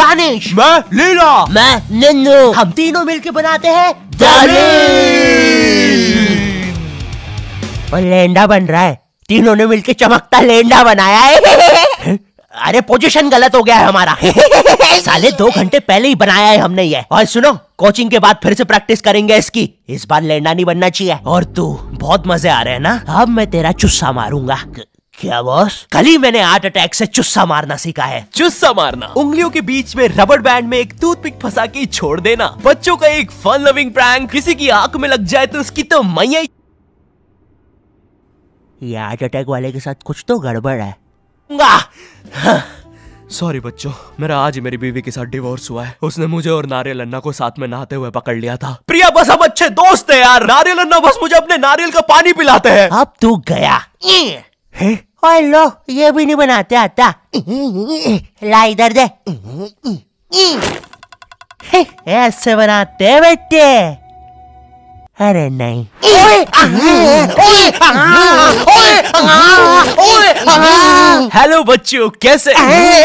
दानिश मैं लीला मैं निन्नू हम तीनों मिलके बनाते हैं दानिश और लेंडा बन रहा है तीनों ने मिलके चमकता लेंडा बनाया है अरे पोजीशन गलत हो गया है हमारा साले दो घंटे पहले ही बनाया है हमने ये और सुनो कोचिंग के बाद फिर से प्रैक्टिस करेंगे इसकी इस बार लेंडा नहीं बनना चाहिए और तू बहुत मजे आ रहे हैं ना अब मैं तेरा चुस्सा मारूंगा क्या बॉस कल ही मैंने हार्ट अटैक से चुस्सा मारना सीखा है चुस्सा मारना उंगलियों के बीच में रबड़ बैंड में एक पिक फंसा के छोड़ देना बच्चों का एक फन लविंग प्रैंक किसी की आंख में लग जाए तो उसकी तो मैया ये हार्ट अटैक वाले के साथ कुछ तो गड़बड़ है सॉरी हाँ। बच्चों मेरा आज मेरी बीवी के साथ डिवोर्स हुआ है उसने मुझे और नारियल अन्ना को साथ में नहाते हुए पकड़ लिया था प्रिया बस हम अच्छे दोस्त है यार नारियल अन्ना बस मुझे अपने नारियल का पानी पिलाते हैं अब तू गया है और लो ये भी नहीं बनाते आता ला इधर दे ऐसे बनाते बेटे अरे नहीं हेलो बच्चों कैसे eh,